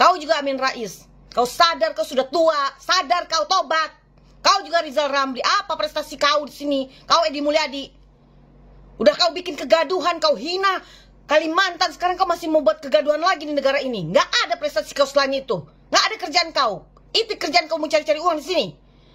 Kau juga Amin Rais. Kau sadar kau sudah tua, sadar kau tobat. Kau juga Rizal Ramli. Apa prestasi kau di sini? Kau Edi Mulyadi. Udah kau bikin kegaduhan, kau hina Kalimantan. Sekarang kau masih mau buat kegaduhan lagi di negara ini. Nggak ada prestasi kau selain itu. Nggak ada kerjaan kau. Itu kerjaan kau mau cari-cari uang di sini.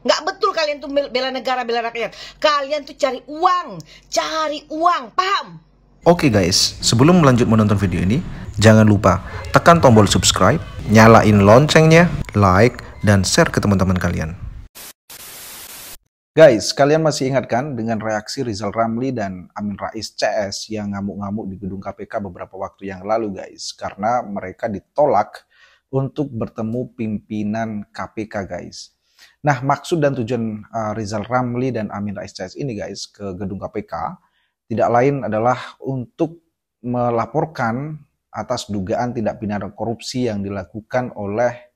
Nggak betul kalian tuh bela negara, bela rakyat. Kalian tuh cari uang, cari uang, paham? Oke okay guys, sebelum lanjut menonton video ini, Jangan lupa tekan tombol subscribe, nyalain loncengnya, like, dan share ke teman-teman kalian. Guys, kalian masih ingat kan dengan reaksi Rizal Ramli dan Amin Rais CS yang ngamuk-ngamuk di gedung KPK beberapa waktu yang lalu guys. Karena mereka ditolak untuk bertemu pimpinan KPK guys. Nah, maksud dan tujuan eh, Rizal Ramli dan Amin Rais CS ini guys ke gedung KPK tidak lain adalah untuk melaporkan atas dugaan tindak pidana korupsi yang dilakukan oleh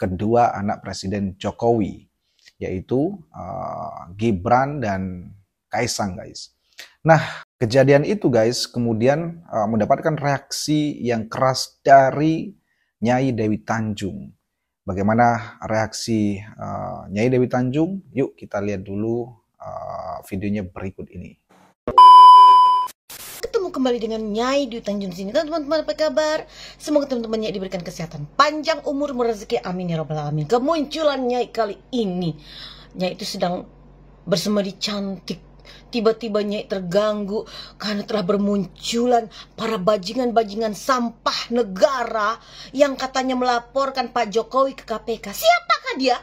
kedua anak Presiden Jokowi, yaitu uh, Gibran dan Kaisang, guys. Nah, kejadian itu, guys, kemudian uh, mendapatkan reaksi yang keras dari Nyai Dewi Tanjung. Bagaimana reaksi uh, Nyai Dewi Tanjung? Yuk kita lihat dulu uh, videonya berikut ini kembali dengan Nyai di Tanjung sini. Teman-teman apa kabar? Semoga teman teman nyai diberikan kesehatan panjang umur rezeki amin ya robbal alamin. Kemunculan Nyai kali ini, Nyai itu sedang bersemedi cantik. Tiba-tiba Nyai terganggu karena telah bermunculan para bajingan-bajingan sampah negara yang katanya melaporkan Pak Jokowi ke KPK. Siapakah dia?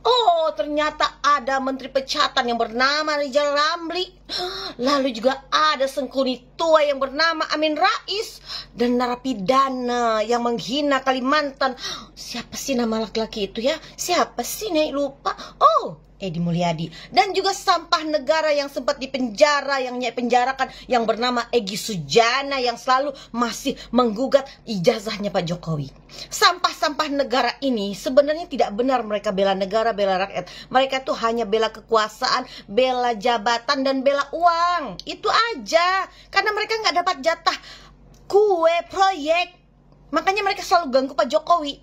Oh, ternyata ada menteri pecatan yang bernama Rijal Ramli. Lalu juga ada sengkuni tua yang bernama Amin Rais dan narapidana yang menghina Kalimantan. Siapa sih nama laki-laki itu ya? Siapa sih nih lupa? Oh, Edi Mulyadi dan juga sampah negara yang sempat dipenjara yang penjarakan yang bernama Egi Sujana yang selalu masih menggugat ijazahnya Pak Jokowi. Sampah-sampah negara ini sebenarnya tidak benar mereka bela negara, bela rakyat. Mereka tuh hanya bela kekuasaan, bela jabatan dan bela uang. Itu aja. Karena mereka nggak dapat jatah kue proyek. Makanya mereka selalu ganggu Pak Jokowi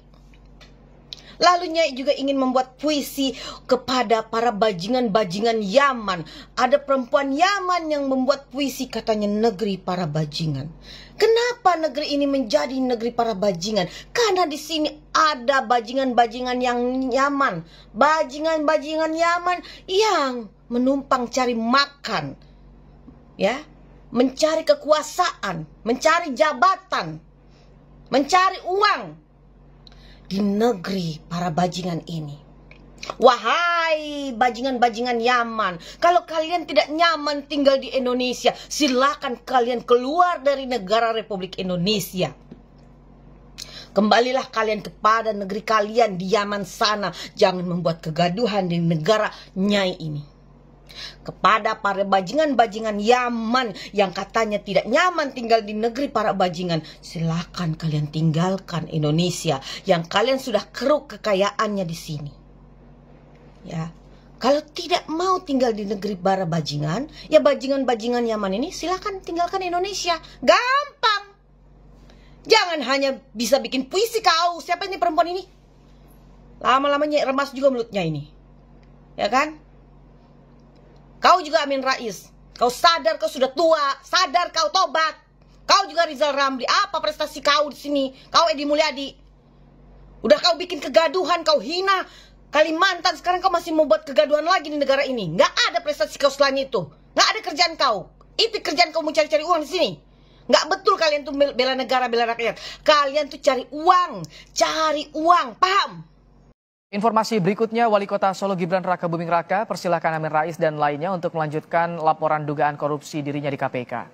Lalu Nyai juga ingin membuat puisi kepada para bajingan-bajingan Yaman. Ada perempuan Yaman yang membuat puisi katanya negeri para bajingan. Kenapa negeri ini menjadi negeri para bajingan? Karena di sini ada bajingan-bajingan yang Yaman, bajingan-bajingan Yaman yang menumpang cari makan. Ya, mencari kekuasaan, mencari jabatan, mencari uang di negeri para bajingan ini. Wahai bajingan-bajingan Yaman, kalau kalian tidak nyaman tinggal di Indonesia, silakan kalian keluar dari negara Republik Indonesia. Kembalilah kalian kepada negeri kalian di Yaman sana. Jangan membuat kegaduhan di negara Nyai ini kepada para bajingan-bajingan Yaman yang katanya tidak nyaman tinggal di negeri para bajingan. Silahkan kalian tinggalkan Indonesia yang kalian sudah keruk kekayaannya di sini. Ya, kalau tidak mau tinggal di negeri para bajingan, ya bajingan-bajingan Yaman ini silahkan tinggalkan Indonesia. Gampang. Jangan hanya bisa bikin puisi kau. Siapa ini perempuan ini? Lama-lamanya remas juga mulutnya ini. Ya kan? Kau juga Amin Rais. Kau sadar kau sudah tua, sadar kau tobat. Kau juga Rizal Ramli. Apa prestasi kau di sini? Kau Edi Mulyadi. Udah kau bikin kegaduhan, kau hina Kalimantan. Sekarang kau masih membuat kegaduhan lagi di negara ini. Nggak ada prestasi kau selain itu. Nggak ada kerjaan kau. Itu kerjaan kau mencari-cari uang di sini. Nggak betul kalian tuh bela negara, bela rakyat. Kalian tuh cari uang. Cari uang. Paham? Informasi berikutnya, Wali Kota Solo Gibran Raka Buming Raka persilahkan Amin Rais dan lainnya untuk melanjutkan laporan dugaan korupsi dirinya di KPK.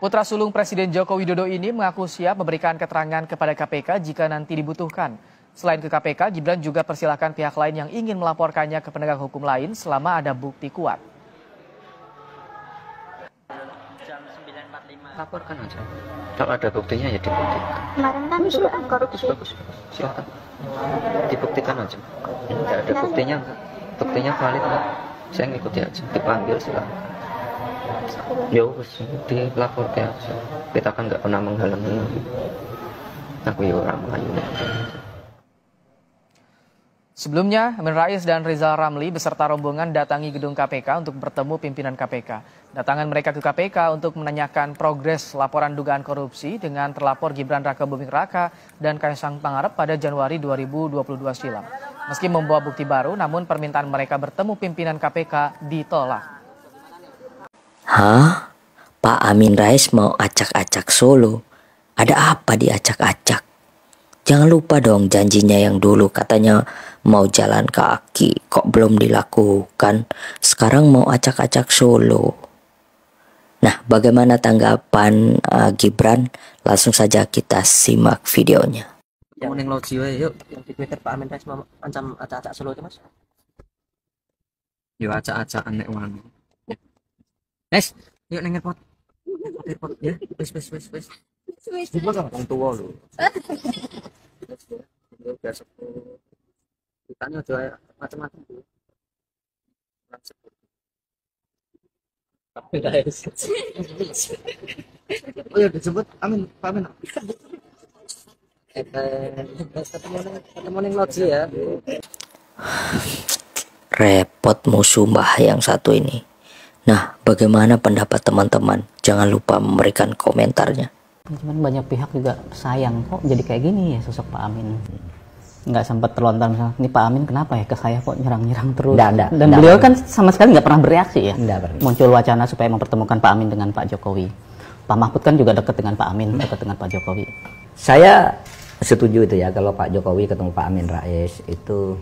Putra sulung Presiden Joko Widodo ini mengaku siap memberikan keterangan kepada KPK jika nanti dibutuhkan. Selain ke KPK, Gibran juga persilahkan pihak lain yang ingin melaporkannya ke penegak hukum lain selama ada bukti kuat. Laporkan aja. Kalau ada buktinya ya dibuktikan. Kemarin kan itu kan korupsi. Bagus, bagus. Silakan. Dibuktikan aja. tidak ada buktinya Buktinya valid enggak. Saya ngikuti aja. Dipanggil silakan. Ya wes dilapor aja. Kita kan nggak pernah menghalangi. Aku ya orang lain. Sebelumnya, Amin Rais dan Rizal Ramli beserta rombongan datangi gedung KPK untuk bertemu pimpinan KPK. Datangan mereka ke KPK untuk menanyakan progres laporan dugaan korupsi dengan terlapor Gibran Raka Buming Raka dan Kaisang Pangarep pada Januari 2022 silam. Meski membawa bukti baru, namun permintaan mereka bertemu pimpinan KPK ditolak. Hah? Pak Amin Rais mau acak-acak Solo? Ada apa diacak-acak? Jangan lupa dong janjinya yang dulu katanya mau jalan kaki kok belum dilakukan. Sekarang mau acak-acak Solo. Nah, bagaimana tanggapan uh, Gibran? Langsung saja kita simak videonya. Yang neng jiwa yuk, yang di Twitter Pak Amin Rais ancam acak-acak Solo itu Mas. Yuk acak-acak aneh wani. Guys, yuk neng airport. Airport ya. Wes wes wes wes. Ibu sama orang tua lho. Biasa ditanya udah macam-macam tuh. Oh ya disebut Amin, Pak Amin. ketemu neng lodge ya. Repot musuh mbah yang satu ini. Nah, bagaimana pendapat teman-teman? Jangan lupa memberikan komentarnya. Ya, cuman banyak pihak juga sayang kok jadi kayak gini ya sosok Pak Amin nggak sempat terlontar misalnya ini Pak Amin kenapa ya ke saya kok nyerang-nyerang terus nggak, nggak, dan nggak, beliau kan sama sekali nggak pernah bereaksi ya nggak nggak. muncul wacana supaya mempertemukan Pak Amin dengan Pak Jokowi Pak Mahfud kan juga dekat dengan Pak Amin dekat dengan Pak Jokowi saya setuju itu ya kalau Pak Jokowi ketemu Pak Amin Rais itu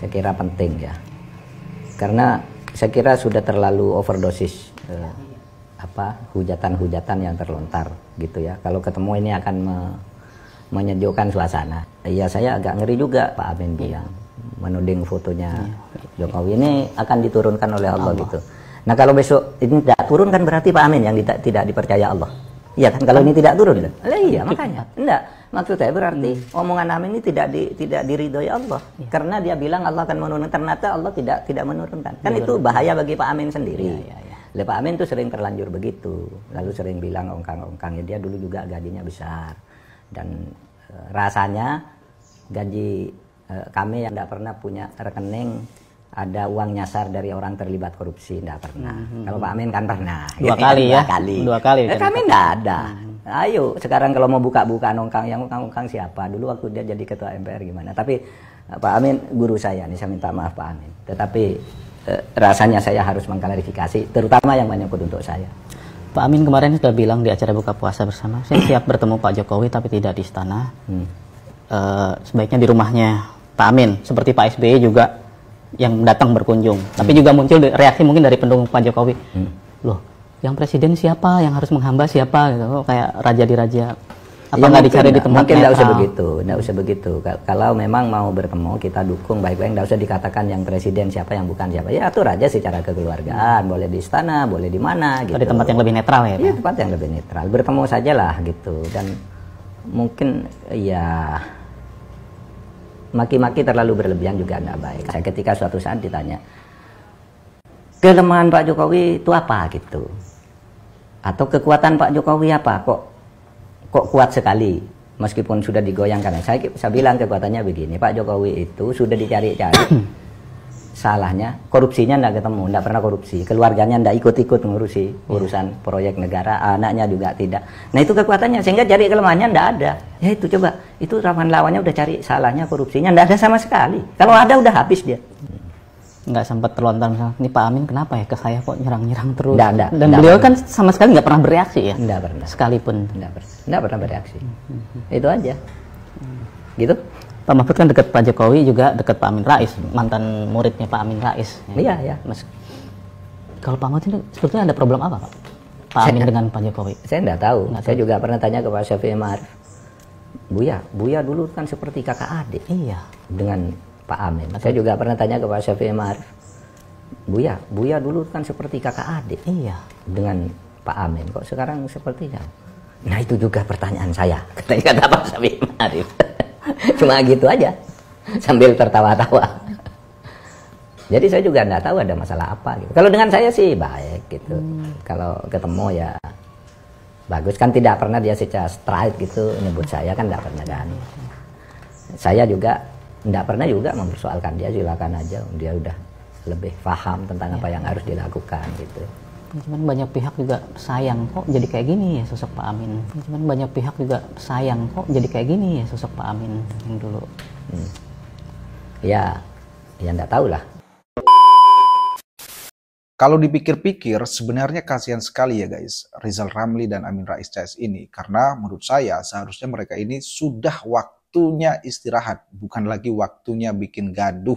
saya kira penting ya karena saya kira sudah terlalu overdosis eh, apa hujatan-hujatan yang terlontar gitu ya. Kalau ketemu ini akan me menyejukkan suasana. Iya saya agak ngeri juga Pak Amin iya. bilang menuding fotonya ya. Jokowi ini akan diturunkan oleh Allah, Allah. gitu. Nah kalau besok ini tidak turun kan berarti Pak Amin yang tidak, tidak dipercaya Allah. Iya kan kalau ini tidak turun kan? Oh, iya makanya. Enggak. Maksud saya berarti hmm. omongan Amin ini tidak di, tidak diridhoi Allah ya. karena dia bilang Allah akan menurunkan ternyata Allah tidak tidak menurunkan. Kan ya, itu bahaya bagi Pak Amin sendiri. Ya, ya, ya. Lepak Amin tuh sering terlanjur begitu. Lalu sering bilang ongkang-ongkangnya dia dulu juga gajinya besar. Dan e, rasanya gaji e, kami yang tidak pernah punya rekening ada uang nyasar dari orang terlibat korupsi tidak pernah. Hmm. Kalau Pak Amin kan pernah. Dua ya, kali ya. Dua kali. Dua kali. Eh, kan? kami tidak ada. Hmm. Ayo sekarang kalau mau buka-buka nongkang yang nongkang siapa? Dulu waktu dia jadi ketua MPR gimana? Tapi eh, Pak Amin guru saya nih saya minta maaf Pak Amin. Tetapi Eh, rasanya saya harus mengklarifikasi, terutama yang menyangkut untuk saya. Pak Amin kemarin sudah bilang di acara buka puasa bersama, saya siap bertemu Pak Jokowi tapi tidak di istana, hmm. e, sebaiknya di rumahnya Pak Amin, seperti Pak SBY juga yang datang berkunjung. Hmm. Tapi juga muncul reaksi mungkin dari pendukung Pak Jokowi, hmm. loh, yang presiden siapa, yang harus menghamba siapa, gitu, kayak raja di raja apa iya, nggak ya, dicari di tempat mungkin nggak usah begitu nggak usah begitu kalau memang mau bertemu kita dukung baik-baik nggak usah dikatakan yang presiden siapa yang bukan siapa ya atur aja secara kekeluargaan boleh di istana boleh di mana gitu di tempat yang lebih netral ya, ya tempat yang lebih netral bertemu lah gitu dan mungkin ya maki-maki terlalu berlebihan juga nggak baik saya ketika suatu saat ditanya kelemahan Pak Jokowi itu apa gitu atau kekuatan Pak Jokowi apa kok kok kuat sekali meskipun sudah digoyangkan. Saya, saya bilang kekuatannya begini, Pak Jokowi itu sudah dicari-cari salahnya korupsinya tidak ketemu, tidak pernah korupsi, keluarganya tidak ikut-ikut ngurusi iya. urusan yeah. proyek negara, anaknya juga tidak. Nah itu kekuatannya sehingga cari kelemahannya tidak ada. Ya itu coba, itu lawan lawannya udah cari salahnya korupsinya tidak ada sama sekali. Kalau ada udah habis dia nggak sempat terlontar misalnya ini Pak Amin kenapa ya ke saya kok nyerang-nyerang terus nggak, nggak, dan nggak beliau pernah. kan sama sekali nggak pernah bereaksi ya nggak pernah sekalipun nggak, ber nggak pernah bereaksi hmm. hmm, hmm. itu aja hmm. gitu Pak Mahfud kan dekat Pak Jokowi juga dekat Pak Amin Rais mantan muridnya Pak Amin Rais ya. iya ya Mas kalau Pak Mahfud itu sebetulnya ada problem apa Pak Pak saya, Amin dengan Pak Jokowi saya nggak tahu nggak saya tahu. juga pernah tanya ke Pak Syafi'i Ma'arif Buya, Buya dulu kan seperti kakak adik. Iya. Dengan Pak Amin. Saya juga pernah tanya ke Pak Syafi'i Ma'arif. Buya, Buya dulu kan seperti kakak adik. Iya. Dengan Pak Amin. Kok sekarang seperti jauh? Ya? Nah itu juga pertanyaan saya. ketika kata Pak Syafi'i Ma'arif. Cuma gitu aja. Sambil tertawa-tawa. Jadi saya juga nggak tahu ada masalah apa. Gitu. Kalau dengan saya sih baik gitu. Hmm. Kalau ketemu ya bagus kan tidak pernah dia secara straight gitu nyebut saya kan nggak pernah kan. Saya juga tidak pernah juga mempersoalkan dia silakan aja dia udah lebih paham tentang ya. apa iya. yang harus dilakukan gitu cuman banyak pihak juga sayang kok jadi kayak gini ya sosok Pak Amin cuman banyak pihak juga sayang kok jadi kayak gini ya sosok Pak Amin yang dulu hmm. ya ya nggak tahu lah kalau dipikir-pikir, sebenarnya kasihan sekali ya guys, Rizal Ramli dan Amin Rais CS ini. Karena menurut saya, seharusnya mereka ini sudah waktu waktunya istirahat, bukan lagi waktunya bikin gaduh.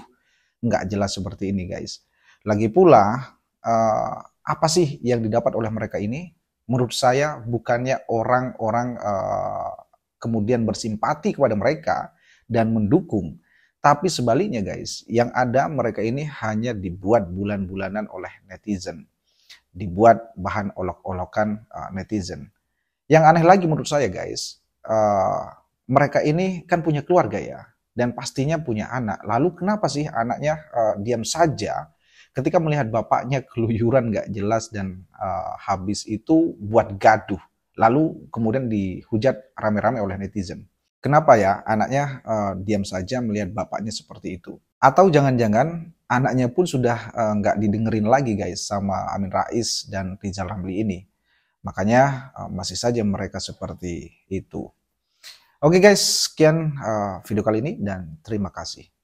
Nggak jelas seperti ini guys. Lagi pula, uh, apa sih yang didapat oleh mereka ini? Menurut saya bukannya orang-orang uh, kemudian bersimpati kepada mereka dan mendukung. Tapi sebaliknya guys, yang ada mereka ini hanya dibuat bulan-bulanan oleh netizen. Dibuat bahan olok-olokan uh, netizen. Yang aneh lagi menurut saya guys, uh, mereka ini kan punya keluarga ya dan pastinya punya anak. Lalu kenapa sih anaknya uh, diam saja ketika melihat bapaknya keluyuran gak jelas dan uh, habis itu buat gaduh. Lalu kemudian dihujat rame-rame oleh netizen. Kenapa ya anaknya uh, diam saja melihat bapaknya seperti itu? Atau jangan-jangan anaknya pun sudah uh, didengerin lagi guys sama Amin Rais dan Rizal Ramli ini. Makanya uh, masih saja mereka seperti itu. Oke okay guys, sekian eh, video kali ini dan terima kasih.